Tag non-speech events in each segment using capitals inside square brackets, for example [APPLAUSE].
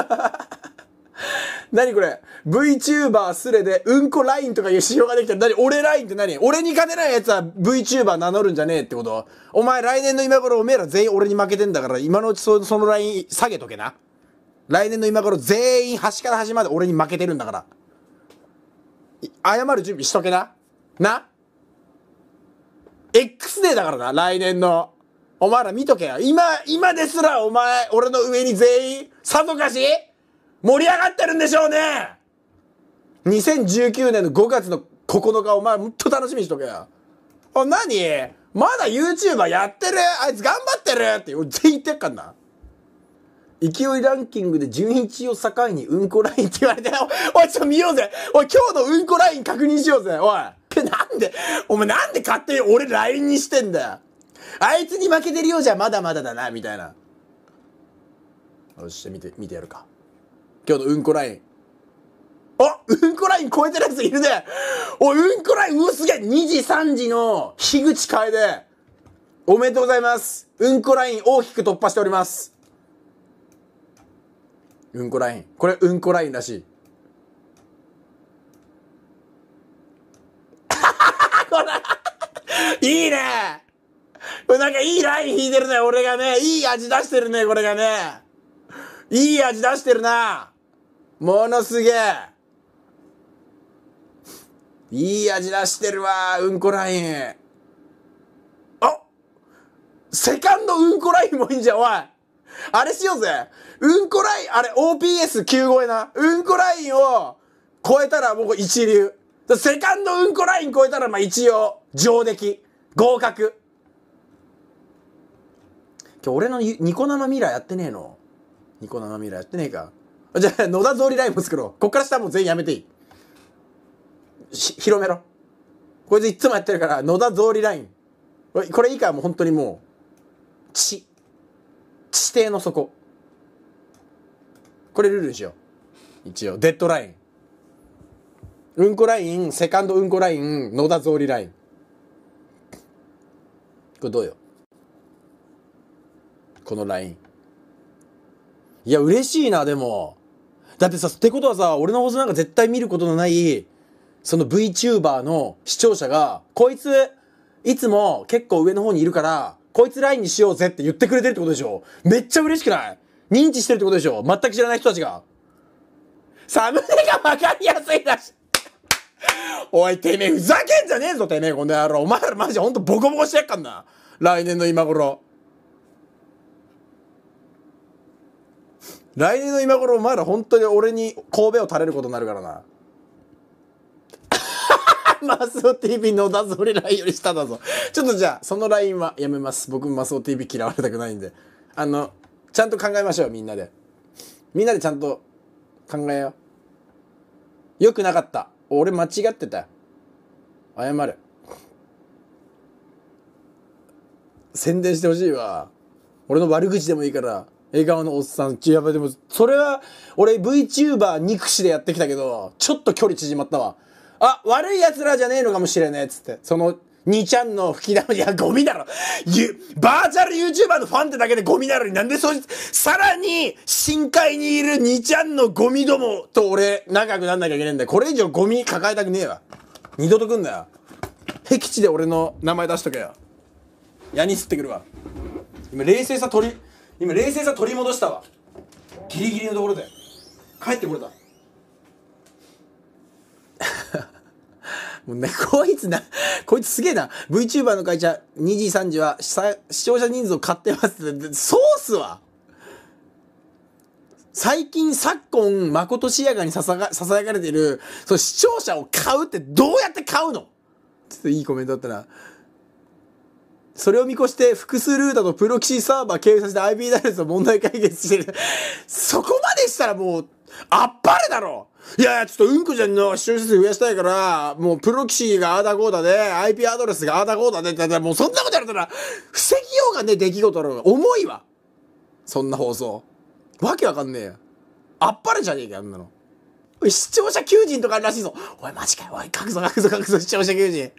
[LAUGHS] 何これ ?VTuber すれで、うんこラインとかいう仕様ができたら何俺ラインって何俺に勝てない奴は VTuber 名乗るんじゃねえってことお前来年の今頃おめえら全員俺に負けてんだから、今のうちそのライン下げとけな。来年の今頃全員端から端まで俺に負けてるんだから。謝る準備しとけな。な ?X デーだからな、来年の。お前ら見とけよ。今、今ですらお前、俺の上に全員、さぞかし盛り上がってるんでしょうね !2019 年の5月の9日、お前、もっと楽しみにしとけよ。な何まだ YouTuber やってるあいつ頑張ってるって、俺全員言ってっかんな。勢いランキングで順一を境にうんこラインって言われて、おい、ちょっと見ようぜおい、今日のうんこライン確認しようぜおいなんで、お前なんで勝手に俺 LINE にしてんだよあいつに負けてるようじゃまだまだだなみたいなよし見て見てやるか今日のうんこラインあうんこライン超えてるやついるねおうんこラインうすげえ2時3時の樋口楓おめでとうございますうんこライン大きく突破しておりますうんこラインこれうんこラインらしい [LAUGHS] いいねこれなんかいいライン引いてるね、俺がね。いい味出してるね、これがね。いい味出してるな。ものすげえ。いい味出してるわ、うんこライン。あセカンドうんこラインもいいんじゃん、おい。あれしようぜ。うんこライン、あれ OPS9 超えな。うんこラインを超えたらもう一流。セカンドうんこライン超えたらまあ一応、上出来。合格。今日俺のニコ生ミラーやってねえの。ニコ生ミラーやってねえか。じゃあ、野田通りライブ作ろう。こっから下もう全員やめていい。し、広めろ。こいついつもやってるから、野田通りライン。これいいかもう本当にもう、地。地底の底。これルールにしよう。一応、デッドライン。うんこライン、セカンドうんこライン、野田通りライン。これどうよこの LINE。いや、嬉しいな、でも。だってさ、ってことはさ、俺の放送なんか絶対見ることのない、その VTuber の視聴者が、こいつ、いつも結構上の方にいるから、こいつ LINE にしようぜって言ってくれてるってことでしょめっちゃ嬉しくない認知してるってことでしょ全く知らない人たちが。サムネがわかりやすいだし。おい、てめえ、ふざけんじゃねえぞ、てめえ、この野郎。お前らマジでほんとボコボコしてやっかんな。来年の今頃。来年の今頃お前ら本当に俺に神戸を垂れることになるからな [LAUGHS] マスオ TV のだぞ俺ラより下だぞちょっとじゃあそのラインはやめます僕もマスオ TV 嫌われたくないんであのちゃんと考えましょうみんなでみんなでちゃんと考えようよくなかった俺間違ってた謝る宣伝してほしいわ俺の悪口でもいいから笑顔のおっさん、やばい、でも、それは、俺 VTuber 憎しでやってきたけど、ちょっと距離縮まったわ。あ、悪い奴らじゃねえのかもしれねえ、つって。その、2ちゃんの吹き玉、いや、ゴミだろゆ、バーチャル YouTuber のファンってだけでゴミなのになんでそいつ、さらに、深海にいる2ちゃんのゴミどもと俺、仲良くなんなきゃいけねえんだよ。これ以上ゴミ抱えたくねえわ。二度と来んなよ。僻地で俺の名前出しとけよ。ヤニ吸ってくるわ。今、冷静さ取り、今冷静さ取り戻したわギリギリのところで帰ってこれた [LAUGHS] もうね、こいつな、こいつすげえな。VTuber の会社、2時3時は視聴者人数を買ってますって、ソースは最近昨今、誠しやかにささやかれている、その視聴者を買うってどうやって買うのちょっといいコメントだったら。それを見越して複数ルータとプロキシサーバー経由させて IP ダイレスの問題解決してる。そこまでしたらもう、あっぱれだろいや、いや、ちょっとうんこちゃんの視聴者数増やしたいから、もうプロキシがああだこうだで、IP アドレスがああだこうだで、ってもうそんなことやるたら、防ぎようがね、出来事だろうが。重いわ。そんな放送。わけわかんねえよ。あっぱれじゃねえかあんなの。視聴者求人とかあるらしいぞ。おい、マジかよ。おい、書くぞ、書くぞ、書くぞ、視聴者求人。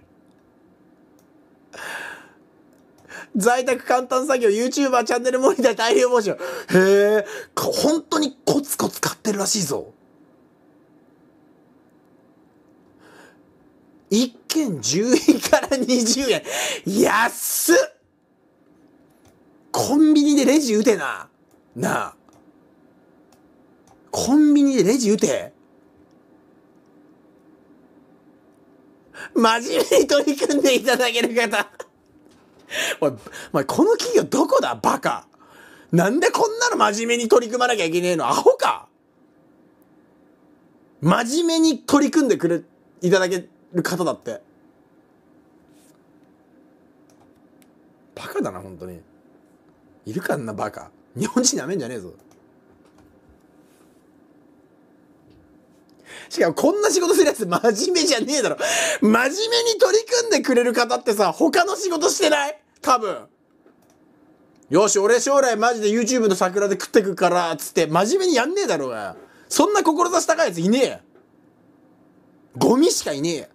在宅簡単作業 YouTuber チャンネルモニター大量募集。へえ、本当にコツコツ買ってるらしいぞ。一件10円から20円。安っコンビニでレジ打てな。なあ。コンビニでレジ打て。真面目に取り組んでいただける方。[LAUGHS] おい、お前この企業どこだバカ。なんでこんなの真面目に取り組まなきゃいけねえのアホか真面目に取り組んでくれ、いただける方だって。バカだな、本当に。いるかんな、バカ。日本人やめんじゃねえぞ。しかもこんな仕事するやつ真面目じゃねえだろ。真面目に取り組んでくれる方ってさ、他の仕事してない多分。よし、俺将来マジで YouTube の桜で食ってくから、つって、真面目にやんねえだろうが。そんな志高いやついねえ。ゴミしかいねえ。